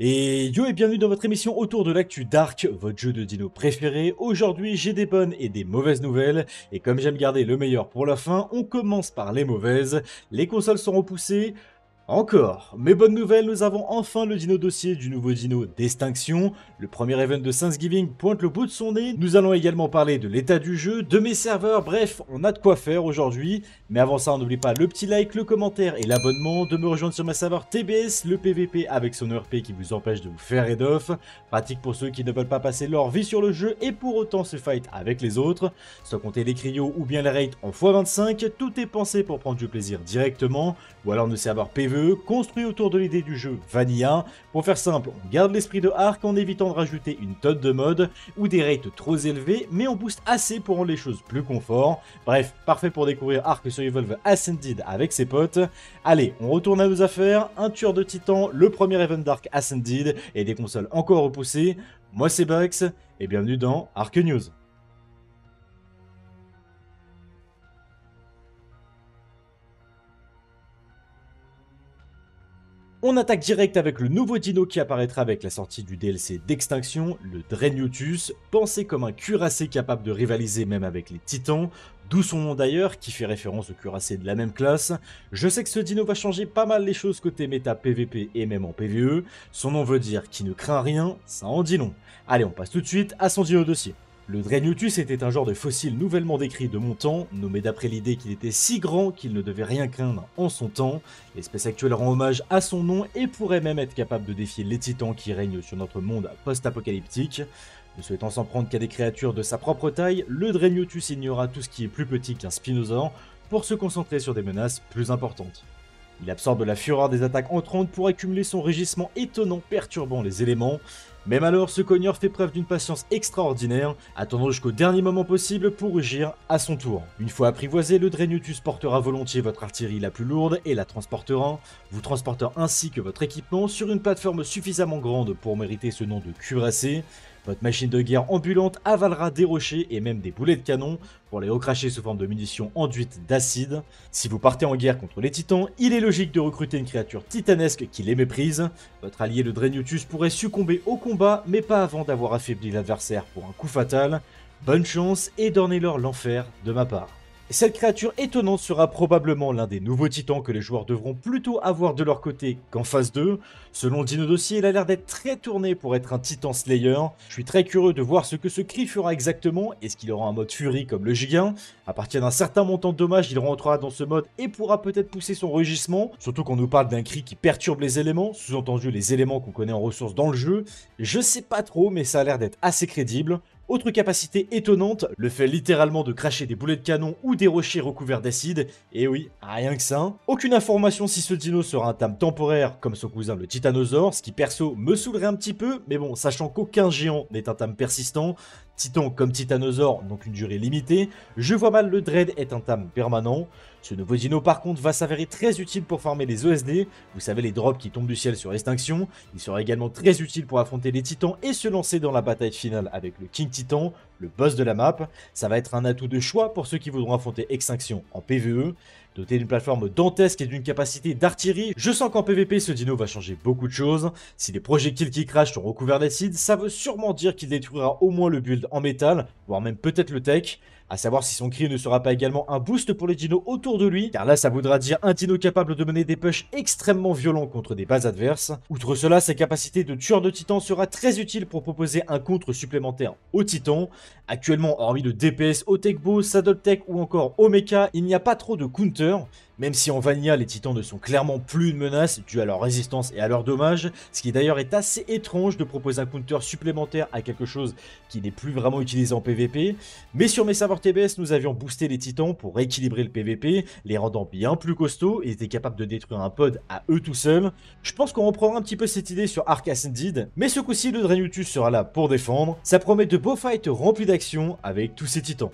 Et yo et bienvenue dans votre émission autour de l'actu Dark, votre jeu de dino préféré. Aujourd'hui j'ai des bonnes et des mauvaises nouvelles, et comme j'aime garder le meilleur pour la fin, on commence par les mauvaises. Les consoles sont repoussées, encore Mais bonnes nouvelles, nous avons enfin le dino dossier du nouveau dino Distinction. Le premier event de Thanksgiving pointe le bout de son nez. Nous allons également parler de l'état du jeu, de mes serveurs, bref, on a de quoi faire aujourd'hui. Mais avant ça, n'oublie pas le petit like, le commentaire et l'abonnement, de me rejoindre sur ma serveur TBS, le PVP avec son ERP qui vous empêche de vous faire raid off. Pratique pour ceux qui ne veulent pas passer leur vie sur le jeu et pour autant se fight avec les autres. Sans compter les crios ou bien les raids en x25, tout est pensé pour prendre du plaisir directement. Ou alors nos serveurs PVP construit autour de l'idée du jeu vanilla. Pour faire simple, on garde l'esprit de Arc en évitant de rajouter une tonne de modes ou des rates trop élevés, mais on booste assez pour rendre les choses plus confort. Bref, parfait pour découvrir sur Evolve Ascended avec ses potes. Allez, on retourne à nos affaires, un tueur de titan, le premier event d'Ark Ascended et des consoles encore repoussées. Moi c'est Bax et bienvenue dans Arc News. On attaque direct avec le nouveau dino qui apparaîtra avec la sortie du DLC d'extinction, le Drenutus, pensé comme un cuirassé capable de rivaliser même avec les titans, d'où son nom d'ailleurs, qui fait référence au cuirassé de la même classe. Je sais que ce dino va changer pas mal les choses côté méta PVP et même en PVE, son nom veut dire qui ne craint rien, ça en dit long. Allez on passe tout de suite à son dino dossier. Le Drenutus était un genre de fossile nouvellement décrit de mon temps, nommé d'après l'idée qu'il était si grand qu'il ne devait rien craindre en son temps. L'espèce actuelle rend hommage à son nom et pourrait même être capable de défier les titans qui règnent sur notre monde post-apocalyptique. Ne souhaitant s'en prendre qu'à des créatures de sa propre taille, le Drenutus ignora tout ce qui est plus petit qu'un spinosaure pour se concentrer sur des menaces plus importantes. Il absorbe la fureur des attaques entrantes pour accumuler son régissement étonnant perturbant les éléments. Même alors, ce cogneur fait preuve d'une patience extraordinaire, attendant jusqu'au dernier moment possible pour rugir à son tour. Une fois apprivoisé, le Drenutus portera volontiers votre artillerie la plus lourde et la transportera, vous transportant ainsi que votre équipement sur une plateforme suffisamment grande pour mériter ce nom de cuirassé, votre machine de guerre ambulante avalera des rochers et même des boulets de canon pour les recracher sous forme de munitions enduites d'acide. Si vous partez en guerre contre les titans, il est logique de recruter une créature titanesque qui les méprise. Votre allié le Drenutus pourrait succomber au combat, mais pas avant d'avoir affaibli l'adversaire pour un coup fatal. Bonne chance et donnez leur l'enfer de ma part. Cette créature étonnante sera probablement l'un des nouveaux titans que les joueurs devront plutôt avoir de leur côté qu'en phase 2. Selon Dino Dossier, il a l'air d'être très tourné pour être un titan slayer. Je suis très curieux de voir ce que ce cri fera exactement, est-ce qu'il aura un mode Fury comme le gigant À partir d'un certain montant de dommages, il rentrera dans ce mode et pourra peut-être pousser son rugissement, surtout qu'on nous parle d'un cri qui perturbe les éléments, sous-entendu les éléments qu'on connaît en ressources dans le jeu. Je sais pas trop, mais ça a l'air d'être assez crédible. Autre capacité étonnante, le fait littéralement de cracher des boulets de canon ou des rochers recouverts d'acide, et eh oui, rien que ça. Aucune information si ce dino sera un thème temporaire comme son cousin le titanosaure, ce qui perso me saoulerait un petit peu, mais bon, sachant qu'aucun géant n'est un tam persistant, Titan comme Titanosaur donc une durée limitée, je vois mal le Dread est un tam permanent. Ce nouveau dino par contre va s'avérer très utile pour farmer les OSD, vous savez les drops qui tombent du ciel sur extinction, il sera également très utile pour affronter les titans et se lancer dans la bataille finale avec le King Titan, le boss de la map, ça va être un atout de choix pour ceux qui voudront affronter extinction en PvE, Doté d'une plateforme dantesque et d'une capacité d'artillerie, je sens qu'en PvP ce dino va changer beaucoup de choses. Si les projectiles qui crachent sont recouverts d'acide, ça veut sûrement dire qu'il détruira au moins le build en métal, voire même peut-être le tech. À savoir si son cri ne sera pas également un boost pour les dinos autour de lui, car là ça voudra dire un dino capable de mener des pushs extrêmement violents contre des bases adverses. Outre cela, sa capacité de tueur de titans sera très utile pour proposer un contre supplémentaire aux titans. Actuellement, hormis de DPS au Tech Bow, Saddle Tech ou encore Omeka, il n'y a pas trop de counter, même si en Vanilla, les titans ne sont clairement plus une menace due à leur résistance et à leur dommage, ce qui d'ailleurs est assez étrange de proposer un counter supplémentaire à quelque chose qui n'est plus vraiment utilisé en PvP, mais sur mes serveurs TBS, nous avions boosté les titans pour équilibrer le PvP, les rendant bien plus costauds et étaient capables de détruire un pod à eux tout seuls. Je pense qu'on reprendra un petit peu cette idée sur Arc Ascended, mais ce coup-ci, le Drenutus sera là pour défendre. Ça promet de beaux fights remplis d'action avec tous ces titans.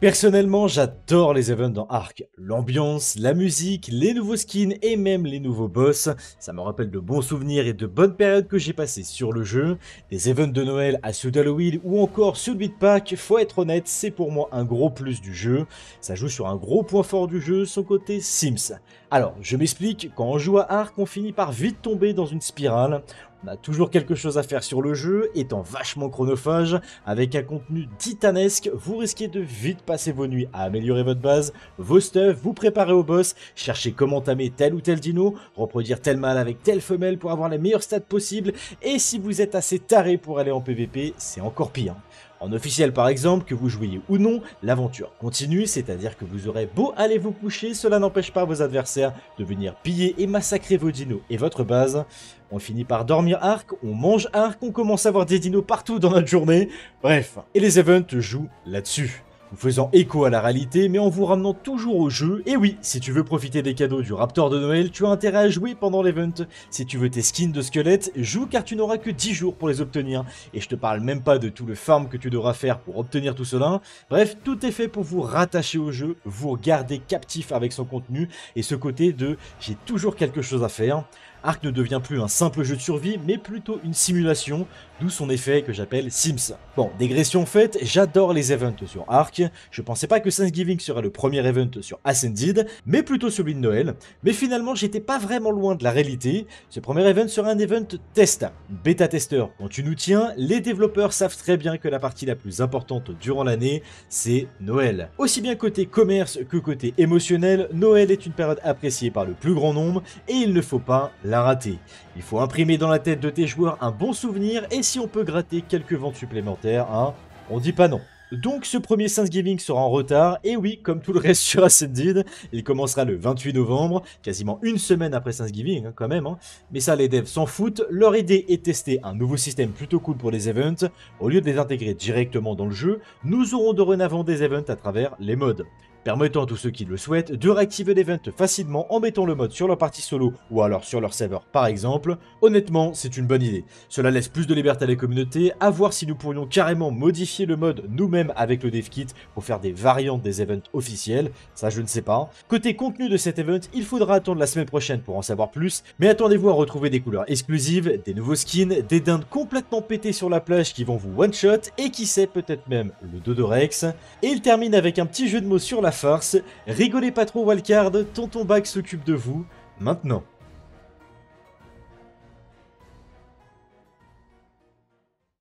Personnellement, j'adore les events dans Ark. L'ambiance, la musique, les nouveaux skins et même les nouveaux boss, ça me rappelle de bons souvenirs et de bonnes périodes que j'ai passées sur le jeu. Des events de Noël à ceux d'Halloween ou encore ceux de Pâques, faut être honnête, c'est pour moi un gros plus du jeu. Ça joue sur un gros point fort du jeu, son côté Sims. Alors, je m'explique, quand on joue à Ark, on finit par vite tomber dans une spirale. On bah, a toujours quelque chose à faire sur le jeu, étant vachement chronophage, avec un contenu titanesque, vous risquez de vite passer vos nuits à améliorer votre base, vos stuff, vous préparer au boss, chercher comment tamer tel ou tel dino, reproduire tel mâle avec telle femelle pour avoir les meilleurs stats possibles, et si vous êtes assez taré pour aller en PvP, c'est encore pire. En officiel par exemple, que vous jouiez ou non, l'aventure continue, c'est-à-dire que vous aurez beau aller vous coucher, cela n'empêche pas vos adversaires de venir piller et massacrer vos dinos et votre base. On finit par dormir arc, on mange arc, on commence à voir des dinos partout dans notre journée, bref. Et les events jouent là-dessus. En faisant écho à la réalité, mais en vous ramenant toujours au jeu. Et oui, si tu veux profiter des cadeaux du Raptor de Noël, tu as intérêt à jouer pendant l'event. Si tu veux tes skins de squelette, joue car tu n'auras que 10 jours pour les obtenir. Et je te parle même pas de tout le farm que tu devras faire pour obtenir tout cela. Bref, tout est fait pour vous rattacher au jeu, vous garder captif avec son contenu et ce côté de « j'ai toujours quelque chose à faire ». Ark ne devient plus un simple jeu de survie, mais plutôt une simulation, d'où son effet que j'appelle Sims. Bon, dégression faite, j'adore les events sur Ark, je pensais pas que Thanksgiving serait le premier event sur Ascended, mais plutôt celui de Noël, mais finalement j'étais pas vraiment loin de la réalité, ce premier event sera un event test. Bêta tester quand tu nous tiens, les développeurs savent très bien que la partie la plus importante durant l'année, c'est Noël. Aussi bien côté commerce que côté émotionnel, Noël est une période appréciée par le plus grand nombre, et il ne faut pas la rater. Il faut imprimer dans la tête de tes joueurs un bon souvenir et si on peut gratter quelques ventes supplémentaires, hein, on dit pas non. Donc ce premier Thanksgiving sera en retard, et oui, comme tout le reste sur Ascended, il commencera le 28 novembre, quasiment une semaine après Thanksgiving hein, quand même, hein. mais ça les devs s'en foutent, leur idée est de tester un nouveau système plutôt cool pour les events, au lieu de les intégrer directement dans le jeu, nous aurons dorénavant des events à travers les modes permettant à tous ceux qui le souhaitent de réactiver l'event facilement en mettant le mode sur leur partie solo ou alors sur leur serveur par exemple. Honnêtement, c'est une bonne idée. Cela laisse plus de liberté à la communauté, à voir si nous pourrions carrément modifier le mode nous-mêmes avec le dev kit pour faire des variantes des events officiels, ça je ne sais pas. Côté contenu de cet event, il faudra attendre la semaine prochaine pour en savoir plus, mais attendez-vous à retrouver des couleurs exclusives, des nouveaux skins, des dindes complètement pétées sur la plage qui vont vous one-shot et qui sait peut-être même le dodorex. Rex. Et il termine avec un petit jeu de mots sur la force, rigolez pas trop Wildcard, Tonton Bag s'occupe de vous, maintenant.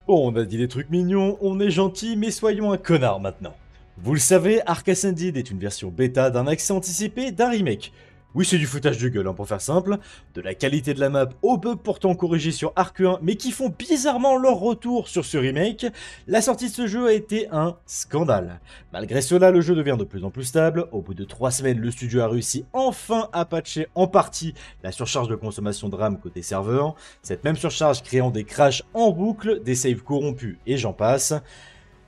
Bon, on a dit des trucs mignons, on est gentil, mais soyons un connard maintenant. Vous le savez, Arc Ascended est une version bêta d'un accès anticipé d'un remake. Oui, c'est du foutage de gueule, hein, pour faire simple. De la qualité de la map au peu pourtant corrigé sur Arc 1, mais qui font bizarrement leur retour sur ce remake, la sortie de ce jeu a été un scandale. Malgré cela, le jeu devient de plus en plus stable. Au bout de 3 semaines, le studio a réussi enfin à patcher en partie la surcharge de consommation de RAM côté serveur, cette même surcharge créant des crashs en boucle, des saves corrompus et j'en passe.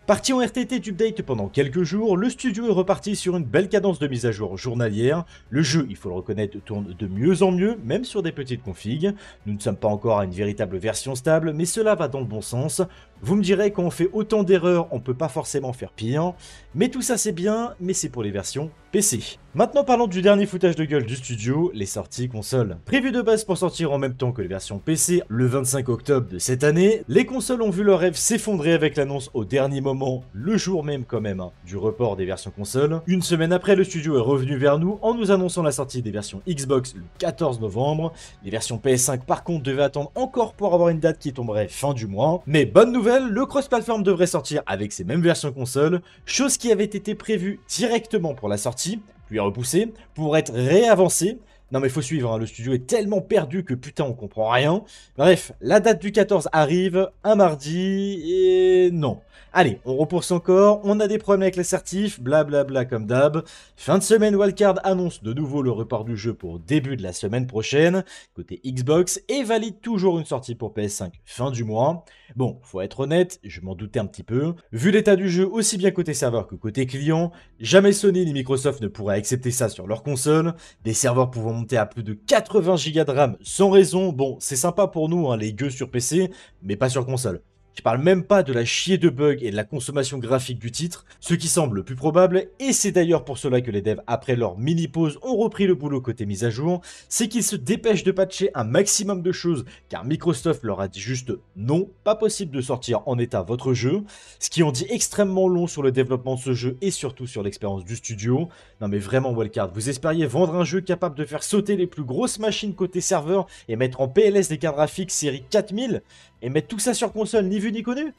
Parti en RTT update pendant quelques jours, le studio est reparti sur une belle cadence de mise à jour journalière. Le jeu, il faut le reconnaître, tourne de mieux en mieux, même sur des petites configs. Nous ne sommes pas encore à une véritable version stable, mais cela va dans le bon sens. Vous me direz qu'on fait autant d'erreurs, on peut pas forcément faire pire, mais tout ça c'est bien, mais c'est pour les versions PC. Maintenant parlons du dernier foutage de gueule du studio, les sorties consoles. prévues de base pour sortir en même temps que les versions PC le 25 octobre de cette année, les consoles ont vu leur rêve s'effondrer avec l'annonce au dernier moment, le jour même quand même, hein, du report des versions consoles. Une semaine après, le studio est revenu vers nous en nous annonçant la sortie des versions Xbox le 14 novembre. Les versions PS5 par contre devaient attendre encore pour avoir une date qui tomberait fin du mois. Mais bonne nouvelle le cross-platform devrait sortir avec ses mêmes versions console, chose qui avait été prévue directement pour la sortie, puis repoussée, pour être réavancée non mais faut suivre, hein. le studio est tellement perdu que putain on comprend rien. Bref, la date du 14 arrive, un mardi, et non. Allez, on repousse encore, on a des problèmes avec les certifs, blablabla comme d'hab. Fin de semaine, Wildcard annonce de nouveau le report du jeu pour début de la semaine prochaine, côté Xbox, et valide toujours une sortie pour PS5 fin du mois. Bon, faut être honnête, je m'en doutais un petit peu. Vu l'état du jeu aussi bien côté serveur que côté client, jamais Sony ni Microsoft ne pourraient accepter ça sur leur console, des serveurs pouvant à plus de 80 Go de RAM sans raison. Bon, c'est sympa pour nous, hein, les gueux sur PC, mais pas sur console. Je parle même pas de la chier de bugs et de la consommation graphique du titre, ce qui semble le plus probable, et c'est d'ailleurs pour cela que les devs, après leur mini-pause, ont repris le boulot côté mise à jour, c'est qu'ils se dépêchent de patcher un maximum de choses, car Microsoft leur a dit juste non, pas possible de sortir en état votre jeu, ce qui en dit extrêmement long sur le développement de ce jeu et surtout sur l'expérience du studio. Non mais vraiment Wildcard, vous espériez vendre un jeu capable de faire sauter les plus grosses machines côté serveur et mettre en PLS des cartes graphiques série 4000 et mettre tout ça sur console ni vu ni connu.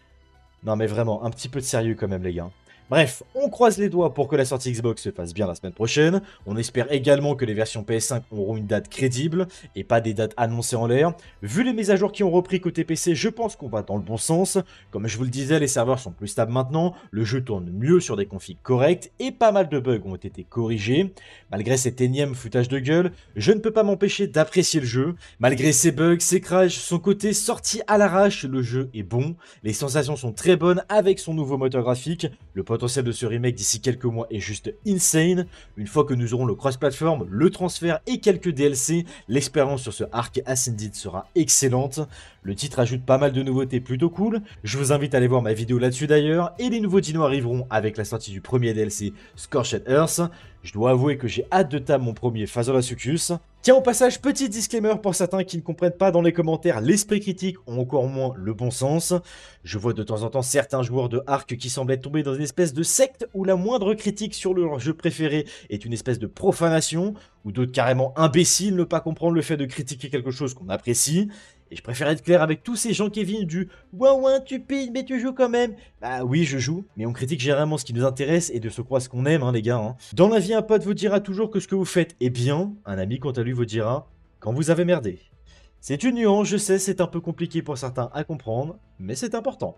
Non mais vraiment, un petit peu de sérieux quand même les gars. Bref, on croise les doigts pour que la sortie Xbox se fasse bien la semaine prochaine. On espère également que les versions PS5 auront une date crédible et pas des dates annoncées en l'air. Vu les mises à jour qui ont repris côté PC, je pense qu'on va dans le bon sens. Comme je vous le disais, les serveurs sont plus stables maintenant, le jeu tourne mieux sur des configs corrects et pas mal de bugs ont été corrigés. Malgré cet énième foutage de gueule, je ne peux pas m'empêcher d'apprécier le jeu. Malgré ses bugs, ses crashs, son côté sorti à l'arrache, le jeu est bon. Les sensations sont très bonnes avec son nouveau moteur graphique. Le potentiel de ce remake d'ici quelques mois est juste insane. Une fois que nous aurons le cross-platform, le transfert et quelques DLC, l'expérience sur ce arc Ascended sera excellente. Le titre ajoute pas mal de nouveautés plutôt cool. Je vous invite à aller voir ma vidéo là-dessus d'ailleurs. Et les nouveaux dinos arriveront avec la sortie du premier DLC Scorched Earth. Je dois avouer que j'ai hâte de taper mon premier Phasolosuchus. Tiens, au passage, petit disclaimer pour certains qui ne comprennent pas dans les commentaires l'esprit critique ou encore moins le bon sens. Je vois de temps en temps certains joueurs de Arc qui semblent être tombés dans une espèce de secte où la moindre critique sur leur jeu préféré est une espèce de profanation, ou d'autres carrément imbéciles ne pas comprendre le fait de critiquer quelque chose qu'on apprécie. Et je préfère être clair avec tous ces gens qui viennent du ouin ouin, tu pides mais tu joues quand même. Bah oui, je joue, mais on critique généralement ce qui nous intéresse et de se croire ce qu'on aime, hein, les gars. Hein. Dans la vie, un pote vous dira toujours que ce que vous faites est bien. Un ami, quant à lui, vous dira quand vous avez merdé. C'est une nuance, je sais, c'est un peu compliqué pour certains à comprendre, mais c'est important.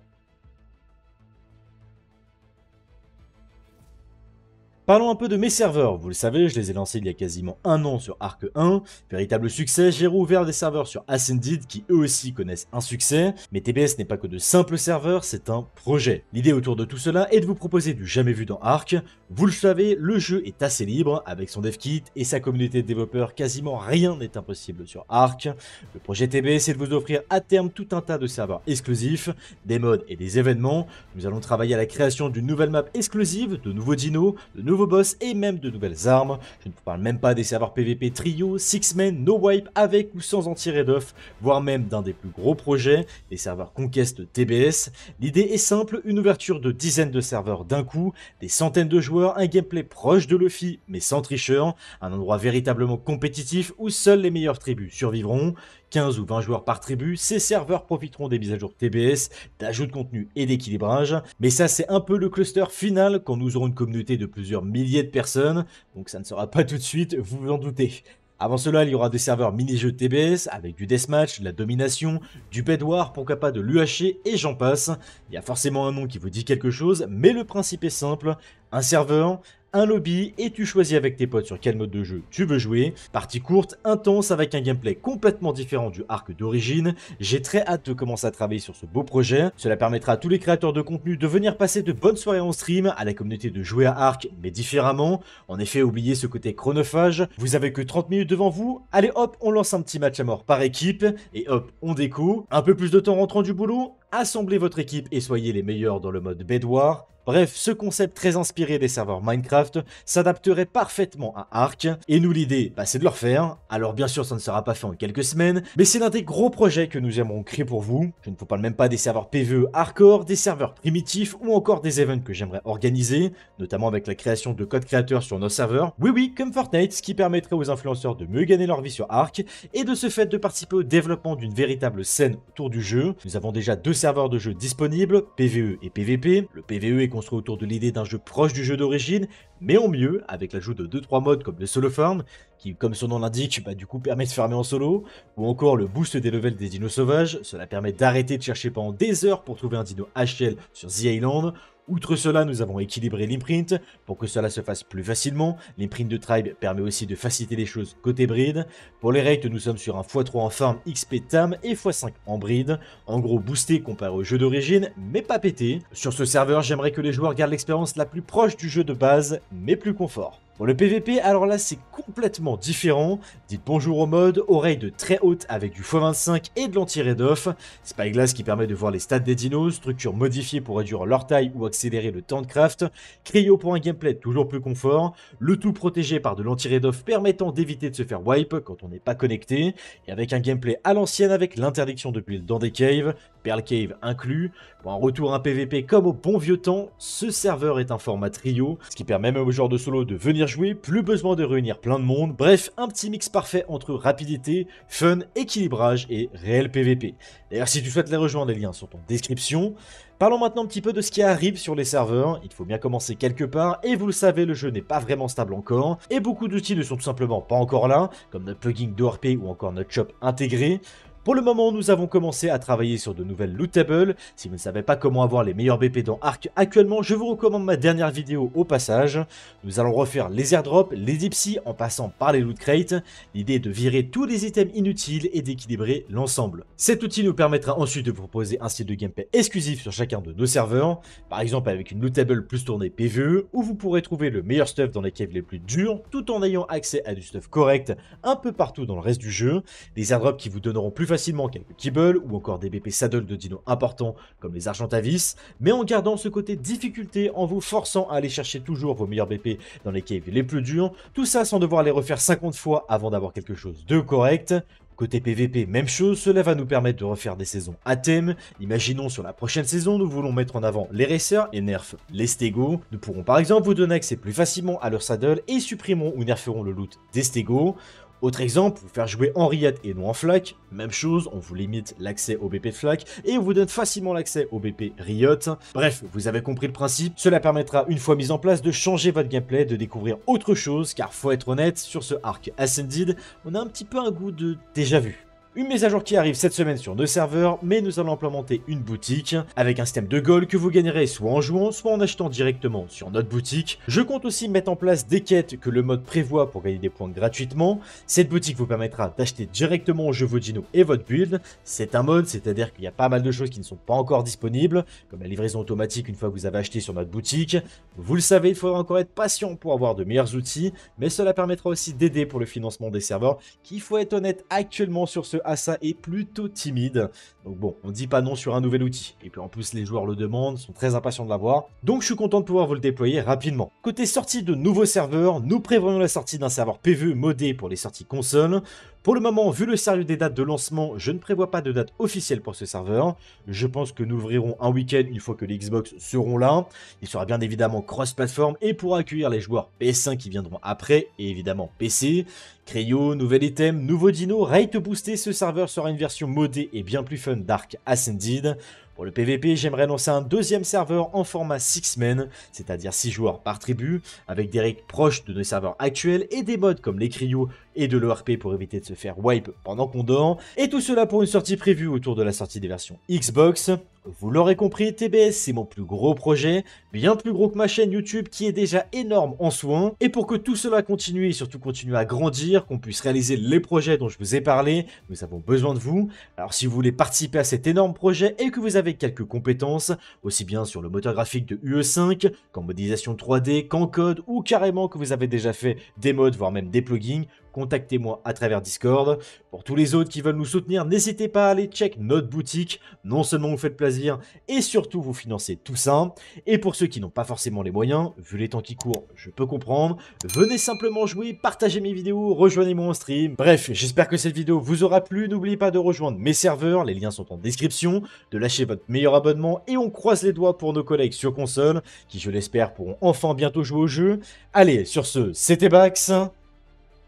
Parlons un peu de mes serveurs, vous le savez, je les ai lancés il y a quasiment un an sur Arc 1, véritable succès, j'ai rouvert des serveurs sur Ascended qui eux aussi connaissent un succès, mais TBS n'est pas que de simples serveurs, c'est un projet. L'idée autour de tout cela est de vous proposer du jamais vu dans Arc, vous le savez, le jeu est assez libre, avec son dev kit et sa communauté de développeurs, quasiment rien n'est impossible sur Arc. Le projet TBS est de vous offrir à terme tout un tas de serveurs exclusifs, des modes et des événements, nous allons travailler à la création d'une nouvelle map exclusive, de nouveaux dinos, de nouveaux boss et même de nouvelles armes. Je ne vous parle même pas des serveurs PVP trio, six men, no wipe avec ou sans anti tirer off voire même d'un des plus gros projets, les serveurs conquest TBS. L'idée est simple, une ouverture de dizaines de serveurs d'un coup, des centaines de joueurs, un gameplay proche de Luffy mais sans tricheur, un endroit véritablement compétitif où seuls les meilleures tribus survivront. 15 ou 20 joueurs par tribu, ces serveurs profiteront des mises à jour TBS, d'ajouts de contenu et d'équilibrage. Mais ça, c'est un peu le cluster final quand nous aurons une communauté de plusieurs milliers de personnes, donc ça ne sera pas tout de suite, vous vous en doutez. Avant cela, il y aura des serveurs mini-jeux TBS avec du deathmatch, de la domination, du bedwar, pour pas de l'UHC et j'en passe. Il y a forcément un nom qui vous dit quelque chose, mais le principe est simple. Un serveur un lobby et tu choisis avec tes potes sur quel mode de jeu tu veux jouer. Partie courte, intense, avec un gameplay complètement différent du arc d'origine. J'ai très hâte de commencer à travailler sur ce beau projet. Cela permettra à tous les créateurs de contenu de venir passer de bonnes soirées en stream, à la communauté de jouer à arc, mais différemment. En effet, oubliez ce côté chronophage. Vous avez que 30 minutes devant vous. Allez hop, on lance un petit match à mort par équipe. Et hop, on déco. Un peu plus de temps rentrant du boulot, assemblez votre équipe et soyez les meilleurs dans le mode Bedwar. Bref, ce concept très inspiré des serveurs Minecraft s'adapterait parfaitement à Ark, et nous l'idée, bah, c'est de le refaire. Alors bien sûr, ça ne sera pas fait en quelques semaines, mais c'est l'un des gros projets que nous aimerons créer pour vous. Je ne vous parle même pas des serveurs PvE hardcore, des serveurs primitifs ou encore des events que j'aimerais organiser, notamment avec la création de codes créateurs sur nos serveurs. Oui oui, comme Fortnite, ce qui permettrait aux influenceurs de mieux gagner leur vie sur Ark, et de ce fait de participer au développement d'une véritable scène autour du jeu. Nous avons déjà deux serveurs de jeu disponibles, PvE et PvP. Le PvE est construit autour de l'idée d'un jeu proche du jeu d'origine, mais en mieux, avec l'ajout de 2-3 modes comme le solo farm, qui comme son nom l'indique, bah, du coup permet de fermer en solo, ou encore le boost des levels des dinos sauvages, cela permet d'arrêter de chercher pendant des heures pour trouver un dino HL sur The Island, Outre cela, nous avons équilibré l'imprint pour que cela se fasse plus facilement. L'imprint de Tribe permet aussi de faciliter les choses côté bride. Pour les raids, nous sommes sur un x3 en farm XP TAM et x5 en bride, En gros, boosté comparé au jeu d'origine, mais pas pété. Sur ce serveur, j'aimerais que les joueurs gardent l'expérience la plus proche du jeu de base, mais plus confort le PVP, alors là, c'est complètement différent. Dites bonjour au mode, oreille de très haute avec du x25 et de lanti off, spyglass qui permet de voir les stats des dinos, structure modifiée pour réduire leur taille ou accélérer le temps de craft, cryo pour un gameplay toujours plus confort, le tout protégé par de lanti off permettant d'éviter de se faire wipe quand on n'est pas connecté, et avec un gameplay à l'ancienne avec l'interdiction de build dans des caves, Pearl Cave inclus. Pour un retour à un PVP comme au bon vieux temps, ce serveur est un format trio, ce qui permet même aux joueurs de solo de venir plus besoin de réunir plein de monde, bref, un petit mix parfait entre rapidité, fun, équilibrage et réel PVP. D'ailleurs, si tu souhaites les rejoindre, les liens sont en description. Parlons maintenant un petit peu de ce qui arrive sur les serveurs, il faut bien commencer quelque part, et vous le savez, le jeu n'est pas vraiment stable encore, et beaucoup d'outils ne sont tout simplement pas encore là, comme notre plugin d'ORP ou encore notre shop intégré. Pour le moment, nous avons commencé à travailler sur de nouvelles lootables. Si vous ne savez pas comment avoir les meilleurs BP dans Arc actuellement, je vous recommande ma dernière vidéo au passage. Nous allons refaire les airdrops, les dipsy en passant par les loot crates. L'idée est de virer tous les items inutiles et d'équilibrer l'ensemble. Cet outil nous permettra ensuite de vous proposer un style de gameplay exclusif sur chacun de nos serveurs, par exemple avec une loot table plus tournée PvE, où vous pourrez trouver le meilleur stuff dans les caves les plus dures, tout en ayant accès à du stuff correct un peu partout dans le reste du jeu, des airdrops qui vous donneront plus facilement quelques kibbles ou encore des BP saddle de dinos importants comme les Argentavis, mais en gardant ce côté difficulté en vous forçant à aller chercher toujours vos meilleurs BP dans les caves les plus durs, tout ça sans devoir les refaire 50 fois avant d'avoir quelque chose de correct. Côté PVP, même chose, cela va nous permettre de refaire des saisons à thème. Imaginons sur la prochaine saison, nous voulons mettre en avant les racers et nerf les stegos. Nous pourrons par exemple vous donner accès plus facilement à leur saddle et supprimons ou nerferons le loot des stegos. Autre exemple, vous faire jouer en Riot et non en FLAC, même chose, on vous limite l'accès au BP FLAC et on vous donne facilement l'accès au BP Riot. Bref, vous avez compris le principe, cela permettra une fois mis en place de changer votre gameplay, de découvrir autre chose, car faut être honnête, sur ce arc Ascended, on a un petit peu un goût de déjà vu. Une mise à jour qui arrive cette semaine sur nos serveurs, mais nous allons implémenter une boutique avec un système de gold que vous gagnerez soit en jouant, soit en achetant directement sur notre boutique. Je compte aussi mettre en place des quêtes que le mode prévoit pour gagner des points gratuitement. Cette boutique vous permettra d'acheter directement au jeu Vodino et votre build. C'est un mode, c'est-à-dire qu'il y a pas mal de choses qui ne sont pas encore disponibles, comme la livraison automatique une fois que vous avez acheté sur notre boutique. Vous le savez, il faudra encore être patient pour avoir de meilleurs outils, mais cela permettra aussi d'aider pour le financement des serveurs, Qu'il faut être honnête, actuellement sur ce Asa est plutôt timide. Donc bon, on dit pas non sur un nouvel outil. Et puis en plus, les joueurs le demandent, sont très impatients de l'avoir. Donc je suis content de pouvoir vous le déployer rapidement. Côté sortie de nouveaux serveurs, nous prévoyons la sortie d'un serveur PV e modé pour les sorties console. Pour le moment, vu le sérieux des dates de lancement, je ne prévois pas de date officielle pour ce serveur. Je pense que nous ouvrirons un week-end une fois que les Xbox seront là. Il sera bien évidemment cross-platform et pourra accueillir les joueurs PS5 qui viendront après, et évidemment PC. Cryo, nouvel item, nouveau dino, rate boosté, ce serveur sera une version modée et bien plus fun d'Arc Ascended. Pour le PVP, j'aimerais lancer un deuxième serveur en format 6 men, c'est-à-dire 6 joueurs par tribu, avec des règles proches de nos serveurs actuels et des modes comme les cryos et de l'ORP pour éviter de se faire wipe pendant qu'on dort, et tout cela pour une sortie prévue autour de la sortie des versions Xbox, vous l'aurez compris, TBS c'est mon plus gros projet, bien plus gros que ma chaîne YouTube qui est déjà énorme en soins. Et pour que tout cela continue et surtout continue à grandir, qu'on puisse réaliser les projets dont je vous ai parlé, nous avons besoin de vous. Alors si vous voulez participer à cet énorme projet et que vous avez quelques compétences, aussi bien sur le moteur graphique de UE5, qu'en modélisation 3D, qu'en code ou carrément que vous avez déjà fait des modes voire même des plugins, contactez-moi à travers Discord. Pour tous les autres qui veulent nous soutenir, n'hésitez pas à aller check notre boutique. Non seulement vous faites plaisir, et surtout vous financez tout ça. Et pour ceux qui n'ont pas forcément les moyens, vu les temps qui courent, je peux comprendre. Venez simplement jouer, partagez mes vidéos, rejoignez-moi en stream. Bref, j'espère que cette vidéo vous aura plu. N'oubliez pas de rejoindre mes serveurs, les liens sont en description, de lâcher votre meilleur abonnement et on croise les doigts pour nos collègues sur console, qui je l'espère pourront enfin bientôt jouer au jeu. Allez, sur ce, c'était Bax.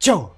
¡Chao!